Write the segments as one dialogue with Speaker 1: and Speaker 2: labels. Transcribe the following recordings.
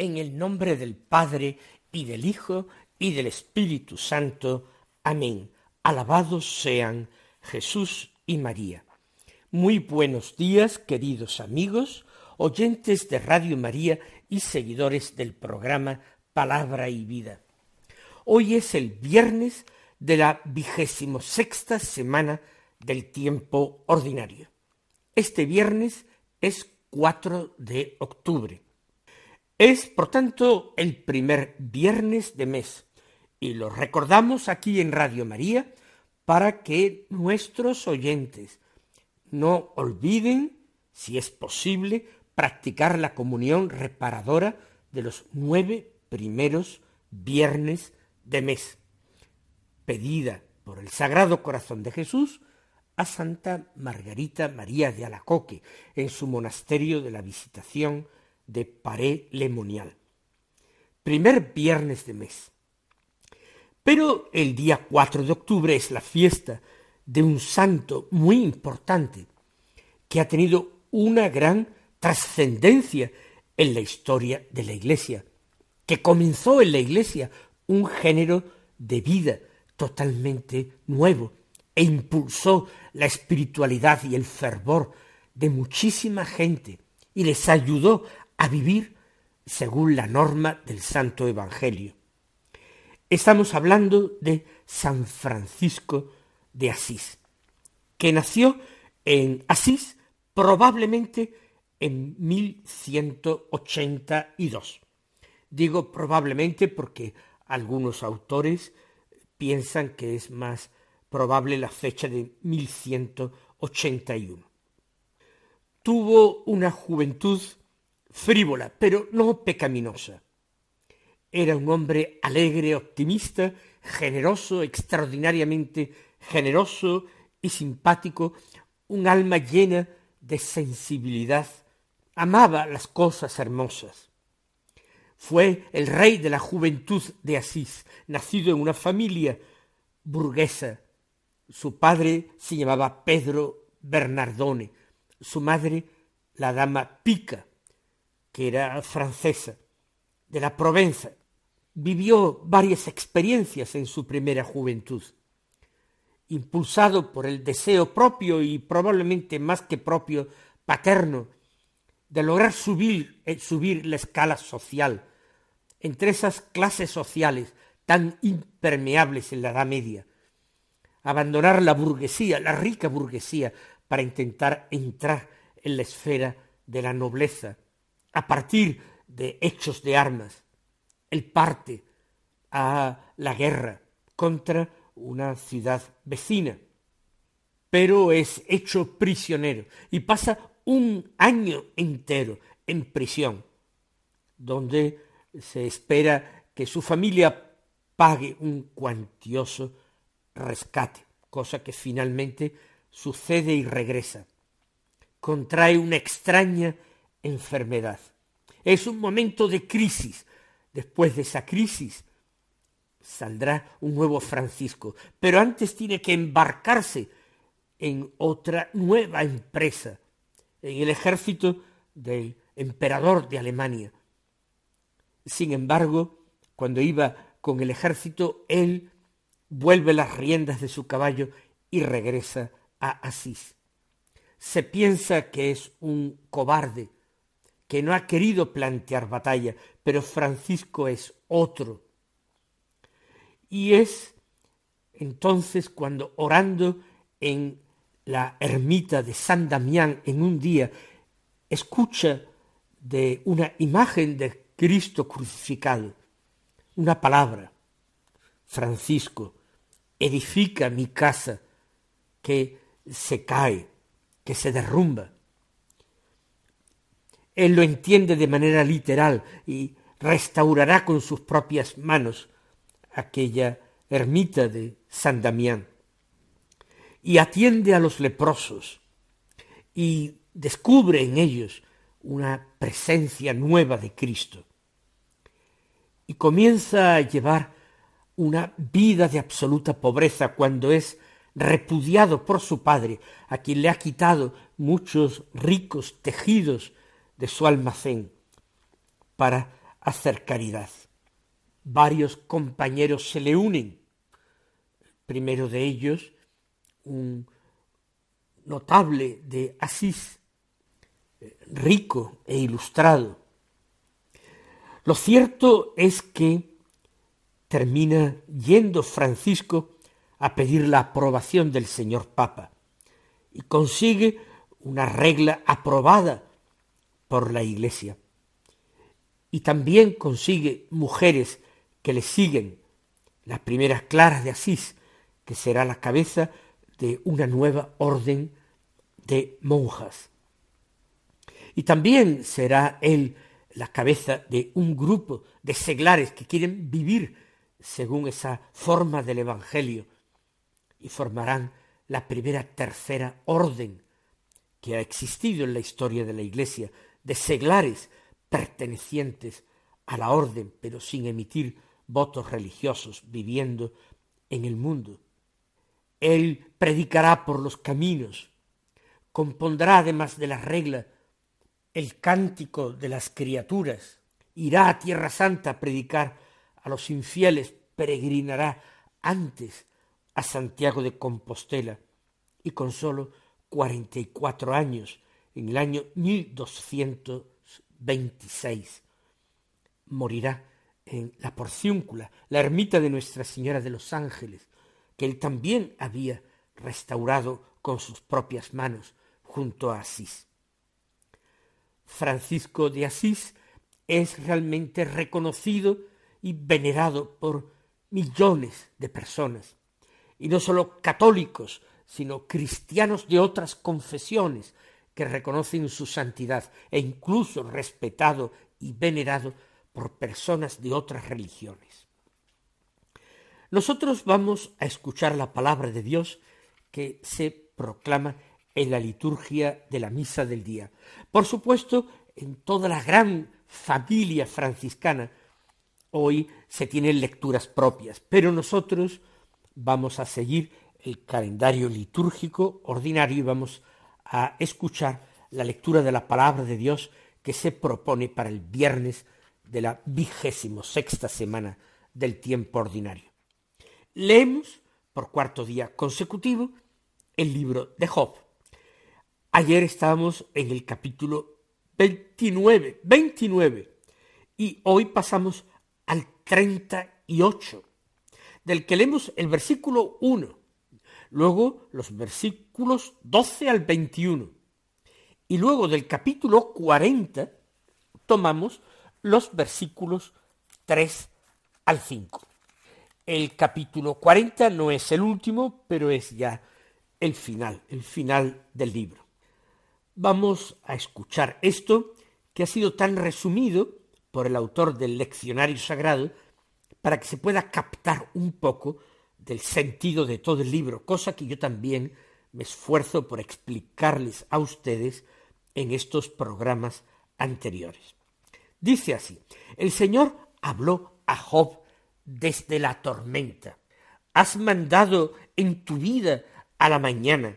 Speaker 1: en el nombre del Padre y del Hijo y del Espíritu Santo. Amén. Alabados sean Jesús y María. Muy buenos días, queridos amigos, oyentes de Radio María y seguidores del programa Palabra y Vida. Hoy es el viernes de la vigésimo sexta semana del tiempo ordinario. Este viernes es 4 de octubre es, por tanto, el primer viernes de mes y lo recordamos aquí en Radio María para que nuestros oyentes no olviden, si es posible, practicar la comunión reparadora de los nueve primeros viernes de mes, pedida por el Sagrado Corazón de Jesús a Santa Margarita María de Alacoque en su monasterio de la Visitación de Paré Primer viernes de mes. Pero el día 4 de octubre es la fiesta de un santo muy importante que ha tenido una gran trascendencia en la historia de la Iglesia, que comenzó en la Iglesia un género de vida totalmente nuevo e impulsó la espiritualidad y el fervor de muchísima gente y les ayudó a vivir según la norma del Santo Evangelio. Estamos hablando de San Francisco de Asís, que nació en Asís probablemente en 1182. Digo probablemente porque algunos autores piensan que es más probable la fecha de 1181. Tuvo una juventud frívola, pero no pecaminosa. Era un hombre alegre, optimista, generoso, extraordinariamente generoso y simpático, un alma llena de sensibilidad. Amaba las cosas hermosas. Fue el rey de la juventud de Asís, nacido en una familia burguesa. Su padre se llamaba Pedro Bernardone, su madre la dama Pica, que era francesa, de la Provenza. Vivió varias experiencias en su primera juventud. Impulsado por el deseo propio y probablemente más que propio, paterno, de lograr subir, eh, subir la escala social entre esas clases sociales tan impermeables en la Edad Media, abandonar la burguesía, la rica burguesía, para intentar entrar en la esfera de la nobleza, a partir de hechos de armas. Él parte a la guerra contra una ciudad vecina, pero es hecho prisionero y pasa un año entero en prisión, donde se espera que su familia pague un cuantioso rescate, cosa que finalmente sucede y regresa. Contrae una extraña enfermedad. Es un momento de crisis. Después de esa crisis saldrá un nuevo Francisco, pero antes tiene que embarcarse en otra nueva empresa, en el ejército del emperador de Alemania. Sin embargo, cuando iba con el ejército, él vuelve las riendas de su caballo y regresa a Asís. Se piensa que es un cobarde, que no ha querido plantear batalla, pero Francisco es otro. Y es entonces cuando orando en la ermita de San Damián en un día, escucha de una imagen de Cristo crucificado, una palabra, Francisco, edifica mi casa, que se cae, que se derrumba. Él lo entiende de manera literal y restaurará con sus propias manos aquella ermita de San Damián. Y atiende a los leprosos y descubre en ellos una presencia nueva de Cristo. Y comienza a llevar una vida de absoluta pobreza cuando es repudiado por su padre, a quien le ha quitado muchos ricos tejidos de su almacén para hacer caridad. Varios compañeros se le unen. primero de ellos, un notable de Asís, rico e ilustrado. Lo cierto es que termina yendo Francisco a pedir la aprobación del señor Papa y consigue una regla aprobada por la Iglesia. Y también consigue mujeres que le siguen, las primeras claras de Asís, que será la cabeza de una nueva orden de monjas. Y también será él la cabeza de un grupo de seglares que quieren vivir según esa forma del Evangelio y formarán la primera tercera orden que ha existido en la historia de la Iglesia, de seglares pertenecientes a la orden, pero sin emitir votos religiosos, viviendo en el mundo. Él predicará por los caminos, compondrá además de la regla el cántico de las criaturas, irá a Tierra Santa a predicar a los infieles, peregrinará antes a Santiago de Compostela y con sólo cuarenta y cuatro años en el año 1226. Morirá en la Porciúncula, la ermita de Nuestra Señora de los Ángeles, que él también había restaurado con sus propias manos junto a Asís. Francisco de Asís es realmente reconocido y venerado por millones de personas, y no solo católicos, sino cristianos de otras confesiones, que reconocen su santidad e incluso respetado y venerado por personas de otras religiones. Nosotros vamos a escuchar la palabra de Dios que se proclama en la liturgia de la misa del día. Por supuesto, en toda la gran familia franciscana hoy se tienen lecturas propias, pero nosotros vamos a seguir el calendario litúrgico ordinario y vamos a escuchar la lectura de la palabra de Dios que se propone para el viernes de la vigésimo sexta semana del tiempo ordinario. Leemos por cuarto día consecutivo el libro de Job. Ayer estábamos en el capítulo 29, 29, y hoy pasamos al 38, del que leemos el versículo 1 Luego los versículos 12 al 21. Y luego del capítulo 40 tomamos los versículos 3 al 5. El capítulo 40 no es el último, pero es ya el final, el final del libro. Vamos a escuchar esto que ha sido tan resumido por el autor del leccionario sagrado para que se pueda captar un poco del sentido de todo el libro, cosa que yo también me esfuerzo por explicarles a ustedes en estos programas anteriores. Dice así, el Señor habló a Job desde la tormenta. Has mandado en tu vida a la mañana,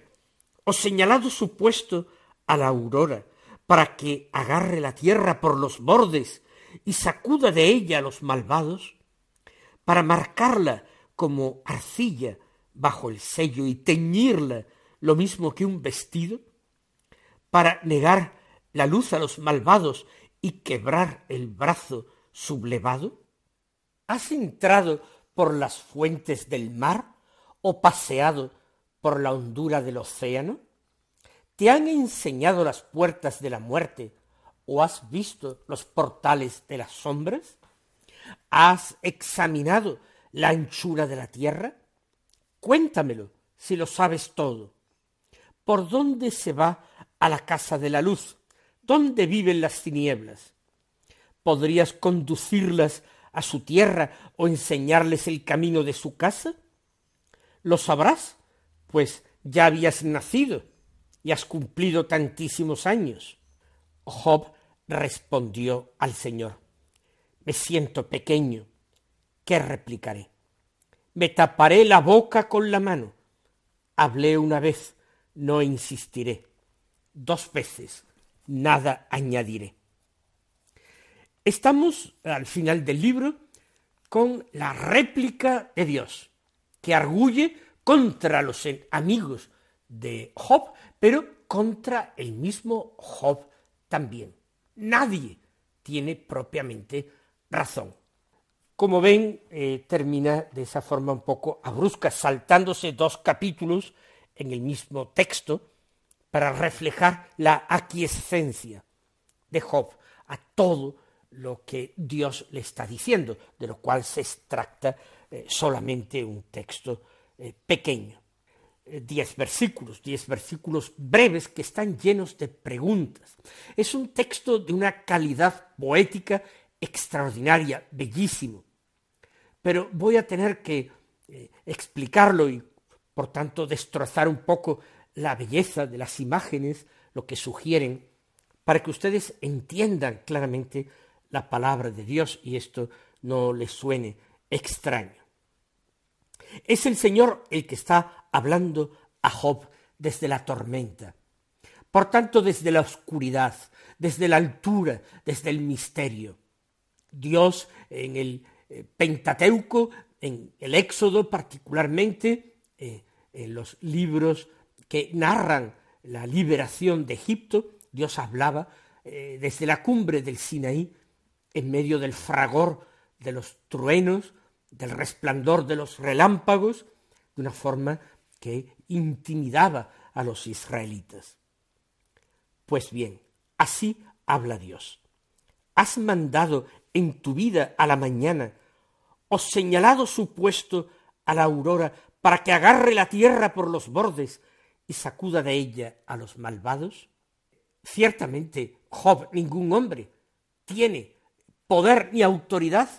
Speaker 1: o señalado su puesto a la aurora, para que agarre la tierra por los bordes y sacuda de ella a los malvados, para marcarla como arcilla bajo el sello y teñirla lo mismo que un vestido, para negar la luz a los malvados y quebrar el brazo sublevado? ¿Has entrado por las fuentes del mar o paseado por la hondura del océano? ¿Te han enseñado las puertas de la muerte o has visto los portales de las sombras? ¿Has examinado la anchura de la tierra? Cuéntamelo, si lo sabes todo. ¿Por dónde se va a la casa de la luz? ¿Dónde viven las tinieblas? ¿Podrías conducirlas a su tierra o enseñarles el camino de su casa? Lo sabrás, pues ya habías nacido y has cumplido tantísimos años. Job respondió al Señor, me siento pequeño, ¿Qué replicaré? Me taparé la boca con la mano. Hablé una vez, no insistiré. Dos veces, nada añadiré. Estamos al final del libro con la réplica de Dios, que arguye contra los amigos de Job, pero contra el mismo Job también. Nadie tiene propiamente razón. Como ven, eh, termina de esa forma un poco abrusca, saltándose dos capítulos en el mismo texto para reflejar la aquiescencia de Job a todo lo que Dios le está diciendo, de lo cual se extracta eh, solamente un texto eh, pequeño. diez versículos, diez versículos breves que están llenos de preguntas. Es un texto de una calidad poética extraordinaria, bellísimo. Pero voy a tener que eh, explicarlo y, por tanto, destrozar un poco la belleza de las imágenes, lo que sugieren, para que ustedes entiendan claramente la palabra de Dios y esto no les suene extraño. Es el Señor el que está hablando a Job desde la tormenta. Por tanto, desde la oscuridad, desde la altura, desde el misterio. Dios en el eh, Pentateuco, en el Éxodo particularmente, eh, en los libros que narran la liberación de Egipto, Dios hablaba eh, desde la cumbre del Sinaí, en medio del fragor de los truenos, del resplandor de los relámpagos, de una forma que intimidaba a los israelitas. Pues bien, así habla Dios. Has mandado en tu vida a la mañana, o señalado su puesto a la aurora para que agarre la tierra por los bordes y sacuda de ella a los malvados? Ciertamente, Job, ningún hombre, tiene poder ni autoridad,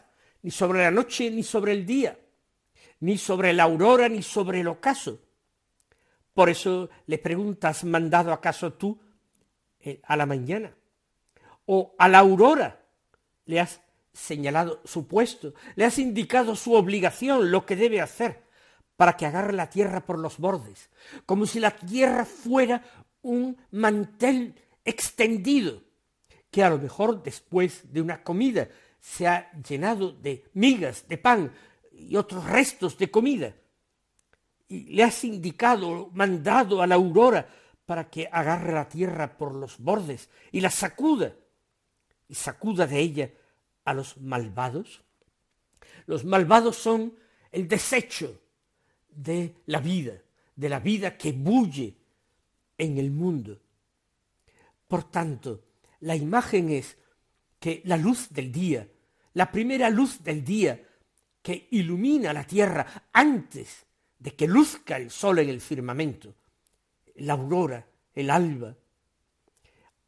Speaker 1: ni sobre la noche, ni sobre el día, ni sobre la aurora, ni sobre el ocaso. Por eso le preguntas, ¿mandado acaso tú eh, a la mañana? ¿O a la aurora? le has señalado su puesto, le has indicado su obligación, lo que debe hacer, para que agarre la tierra por los bordes, como si la tierra fuera un mantel extendido, que a lo mejor después de una comida se ha llenado de migas, de pan y otros restos de comida. Y le has indicado, mandado a la aurora, para que agarre la tierra por los bordes y la sacuda y sacuda de ella a los malvados? Los malvados son el desecho de la vida, de la vida que bulle en el mundo. Por tanto, la imagen es que la luz del día, la primera luz del día que ilumina la tierra antes de que luzca el sol en el firmamento, la aurora, el alba,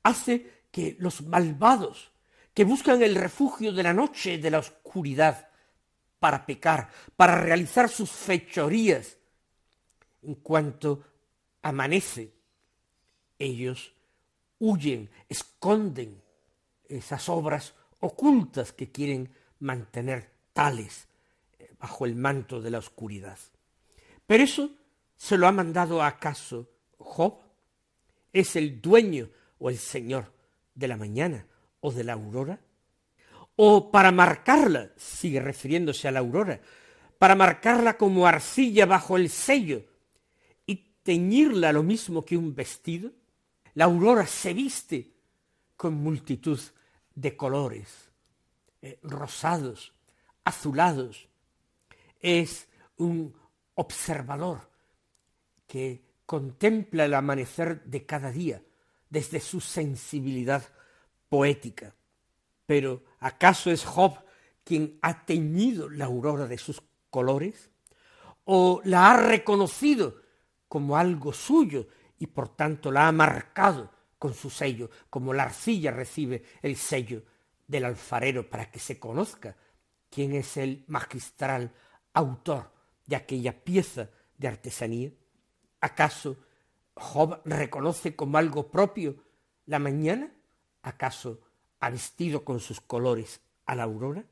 Speaker 1: hace que los malvados, que buscan el refugio de la noche, de la oscuridad, para pecar, para realizar sus fechorías, en cuanto amanece, ellos huyen, esconden esas obras ocultas que quieren mantener tales eh, bajo el manto de la oscuridad. Pero eso se lo ha mandado acaso Job. Es el dueño o el señor de la mañana o de la aurora? ¿O para marcarla, sigue refiriéndose a la aurora, para marcarla como arcilla bajo el sello y teñirla lo mismo que un vestido? La aurora se viste con multitud de colores, eh, rosados, azulados. Es un observador que contempla el amanecer de cada día desde su sensibilidad poética. Pero ¿acaso es Job quien ha teñido la aurora de sus colores? ¿O la ha reconocido como algo suyo y por tanto la ha marcado con su sello, como la arcilla recibe el sello del alfarero para que se conozca quién es el magistral autor de aquella pieza de artesanía? ¿Acaso Job reconoce como algo propio la mañana? ¿Acaso ha vestido con sus colores a la aurora?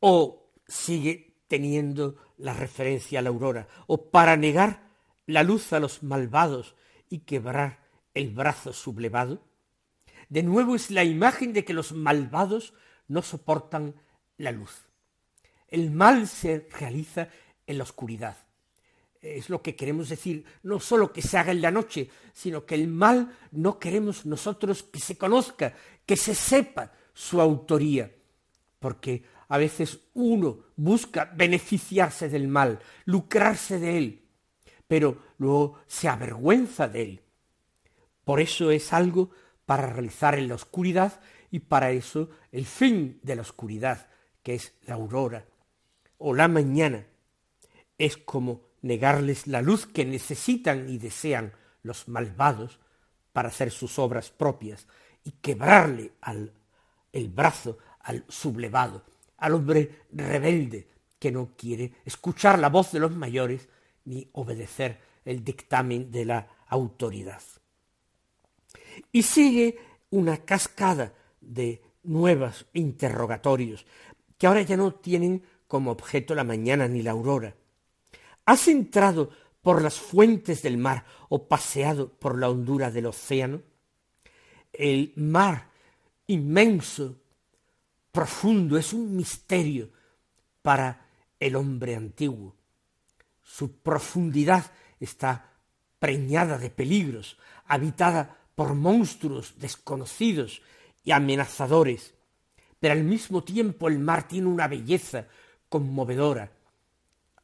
Speaker 1: ¿O sigue teniendo la referencia a la aurora? ¿O para negar la luz a los malvados y quebrar el brazo sublevado? De nuevo es la imagen de que los malvados no soportan la luz. El mal se realiza en la oscuridad, es lo que queremos decir, no solo que se haga en la noche, sino que el mal no queremos nosotros que se conozca, que se sepa su autoría, porque a veces uno busca beneficiarse del mal, lucrarse de él, pero luego se avergüenza de él. Por eso es algo para realizar en la oscuridad y para eso el fin de la oscuridad, que es la aurora o la mañana, es como negarles la luz que necesitan y desean los malvados para hacer sus obras propias y quebrarle al, el brazo al sublevado, al hombre rebelde que no quiere escuchar la voz de los mayores ni obedecer el dictamen de la autoridad. Y sigue una cascada de nuevos interrogatorios que ahora ya no tienen como objeto la mañana ni la aurora, ¿Has entrado por las fuentes del mar o paseado por la hondura del océano? El mar inmenso, profundo, es un misterio para el hombre antiguo. Su profundidad está preñada de peligros, habitada por monstruos desconocidos y amenazadores, pero al mismo tiempo el mar tiene una belleza conmovedora,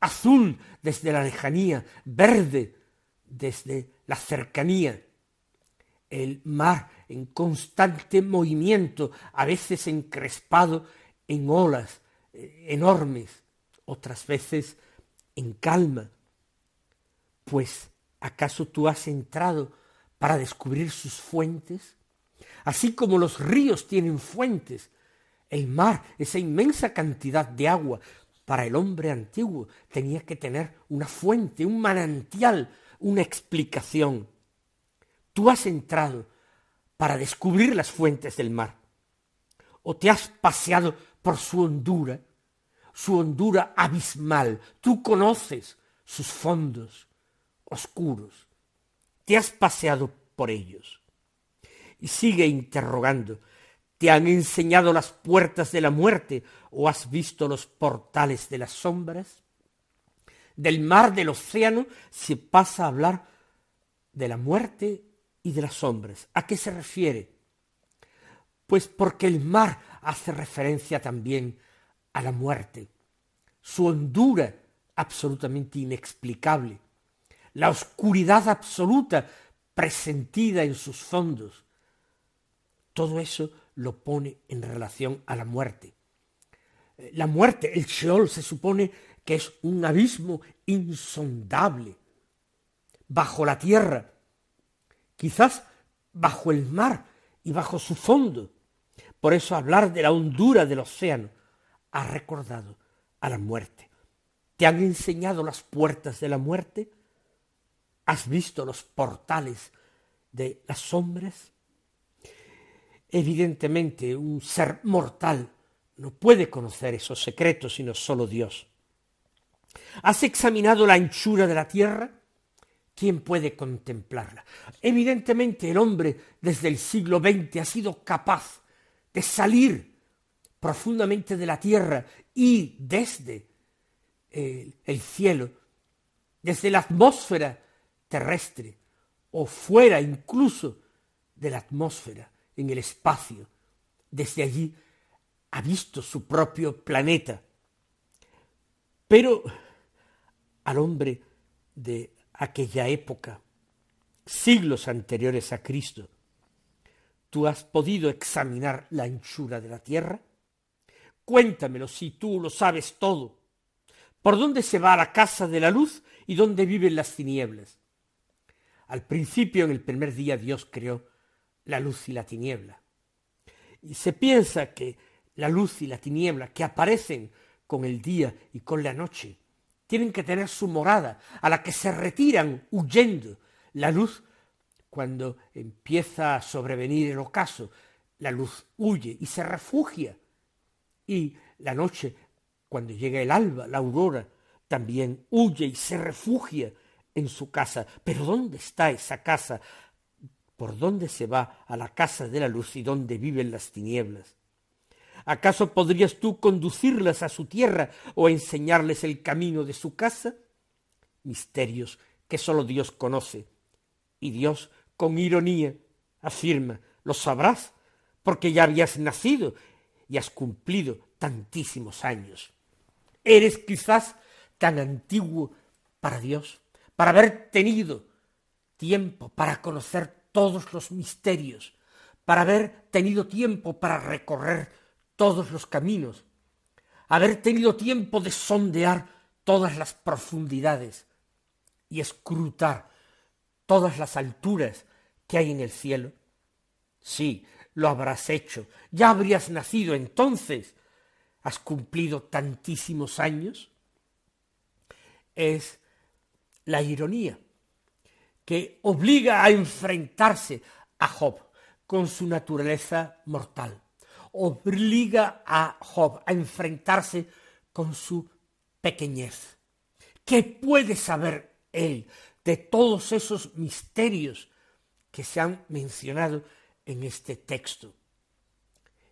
Speaker 1: azul desde la lejanía, verde desde la cercanía. El mar en constante movimiento, a veces encrespado en olas eh, enormes, otras veces en calma. Pues, ¿acaso tú has entrado para descubrir sus fuentes? Así como los ríos tienen fuentes, el mar, esa inmensa cantidad de agua, para el hombre antiguo tenía que tener una fuente, un manantial, una explicación. Tú has entrado para descubrir las fuentes del mar. O te has paseado por su hondura, su hondura abismal. Tú conoces sus fondos oscuros. Te has paseado por ellos. Y sigue interrogando ¿Te han enseñado las puertas de la muerte o has visto los portales de las sombras? Del mar, del océano, se pasa a hablar de la muerte y de las sombras. ¿A qué se refiere? Pues porque el mar hace referencia también a la muerte, su hondura absolutamente inexplicable, la oscuridad absoluta presentida en sus fondos. Todo eso lo pone en relación a la muerte. Eh, la muerte, el Sheol, se supone que es un abismo insondable bajo la tierra, quizás bajo el mar y bajo su fondo. Por eso hablar de la hondura del océano ha recordado a la muerte. ¿Te han enseñado las puertas de la muerte? ¿Has visto los portales de las sombras? Evidentemente, un ser mortal no puede conocer esos secretos sino solo Dios. ¿Has examinado la anchura de la tierra? ¿Quién puede contemplarla? Evidentemente el hombre desde el siglo XX ha sido capaz de salir profundamente de la tierra y desde eh, el cielo, desde la atmósfera terrestre o fuera incluso de la atmósfera en el espacio. Desde allí ha visto su propio planeta. Pero al hombre de aquella época, siglos anteriores a Cristo, ¿tú has podido examinar la anchura de la tierra? Cuéntamelo si tú lo sabes todo. ¿Por dónde se va la casa de la luz y dónde viven las tinieblas? Al principio, en el primer día, Dios creó la luz y la tiniebla. Y se piensa que la luz y la tiniebla que aparecen con el día y con la noche tienen que tener su morada a la que se retiran huyendo. La luz, cuando empieza a sobrevenir el ocaso, la luz huye y se refugia. Y la noche, cuando llega el alba, la aurora, también huye y se refugia en su casa. Pero ¿dónde está esa casa ¿Por dónde se va a la casa de la luz y dónde viven las tinieblas? ¿Acaso podrías tú conducirlas a su tierra o enseñarles el camino de su casa? Misterios que sólo Dios conoce. Y Dios, con ironía, afirma, lo sabrás, porque ya habías nacido y has cumplido tantísimos años. Eres quizás tan antiguo para Dios, para haber tenido tiempo para conocer todos los misterios, para haber tenido tiempo para recorrer todos los caminos, haber tenido tiempo de sondear todas las profundidades y escrutar todas las alturas que hay en el cielo? Sí, lo habrás hecho, ya habrías nacido entonces. ¿Has cumplido tantísimos años? Es la ironía que obliga a enfrentarse a Job con su naturaleza mortal. Obliga a Job a enfrentarse con su pequeñez. ¿Qué puede saber él de todos esos misterios que se han mencionado en este texto?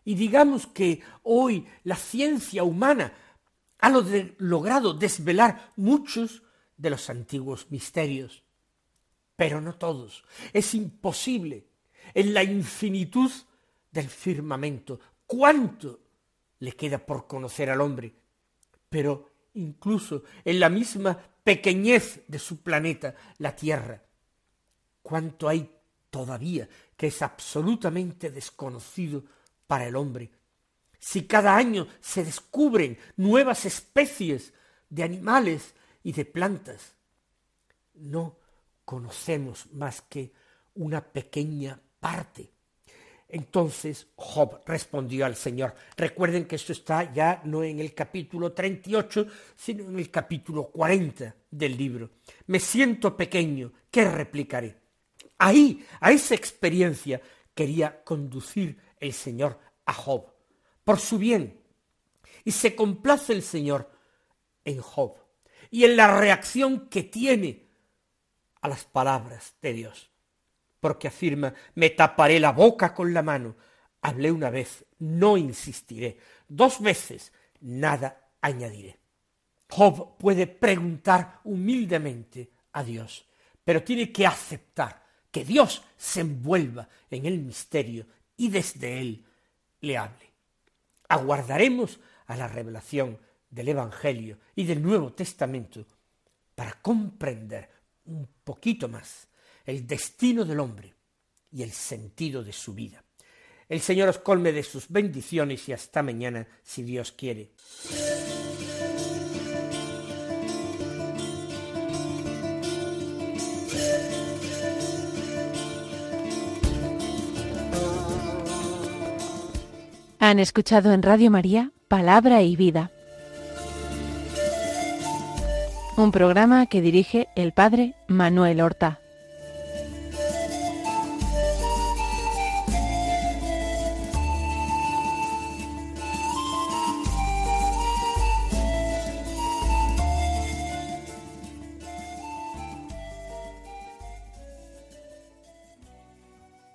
Speaker 1: Y digamos que hoy la ciencia humana ha logrado desvelar muchos de los antiguos misterios pero no todos. Es imposible en la infinitud del firmamento. ¿Cuánto le queda por conocer al hombre? Pero incluso en la misma pequeñez de su planeta, la Tierra. ¿Cuánto hay todavía que es absolutamente desconocido para el hombre? Si cada año se descubren nuevas especies de animales y de plantas, no conocemos más que una pequeña parte. Entonces Job respondió al Señor. Recuerden que esto está ya no en el capítulo 38, sino en el capítulo 40 del libro. Me siento pequeño, ¿qué replicaré? Ahí, a esa experiencia, quería conducir el Señor a Job, por su bien. Y se complace el Señor en Job y en la reacción que tiene a las palabras de Dios, porque afirma, me taparé la boca con la mano, hablé una vez, no insistiré, dos veces, nada añadiré. Job puede preguntar humildemente a Dios, pero tiene que aceptar que Dios se envuelva en el misterio y desde él le hable. Aguardaremos a la revelación del Evangelio y del Nuevo Testamento para comprender un poquito más el destino del hombre y el sentido de su vida. El Señor os colme de sus bendiciones y hasta mañana, si Dios quiere. Han escuchado en Radio María Palabra y Vida un programa que dirige el padre Manuel Horta.